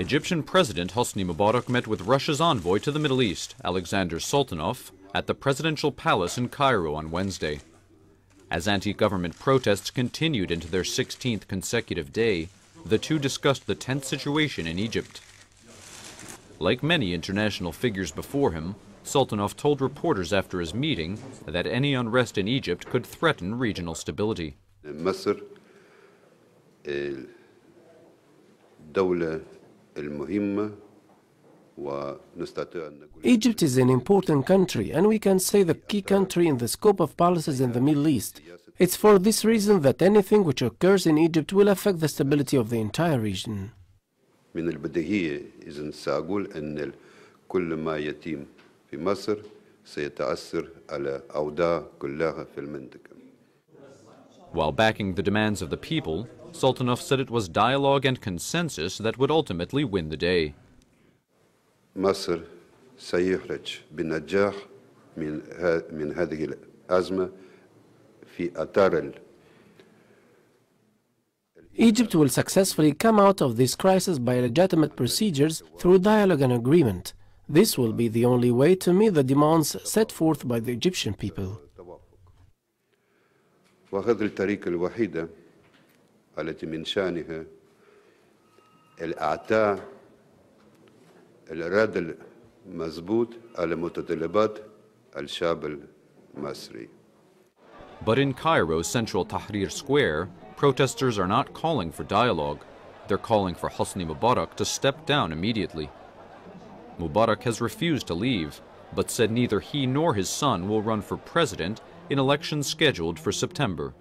Egyptian President Hosni Mubarak met with Russia's envoy to the Middle East, Alexander Sultanov, at the presidential palace in Cairo on Wednesday. As anti-government protests continued into their 16th consecutive day, the two discussed the tense situation in Egypt. Like many international figures before him, Sultanov told reporters after his meeting that any unrest in Egypt could threaten regional stability. Egypt is an important country, and we can say the key country in the scope of policies in the Middle East. It's for this reason that anything which occurs in Egypt will affect the stability of the entire region. من أن كل ما يتم في مصر سيتأثر على أوضاع كلها في المنطقة while backing the demands of the people, Sultanov said it was dialogue and consensus that would ultimately win the day. Egypt will successfully come out of this crisis by legitimate procedures through dialogue and agreement. This will be the only way to meet the demands set forth by the Egyptian people. وهذه الطريقة الوحيدة التي من شأنها الإعطاء الرد المضبوط على متطلبات الشعب المصري. But in Cairo's central Tahrir Square, protesters are not calling for dialogue. They're calling for Hosni Mubarak to step down immediately. Mubarak has refused to leave, but said neither he nor his son will run for president in elections scheduled for September.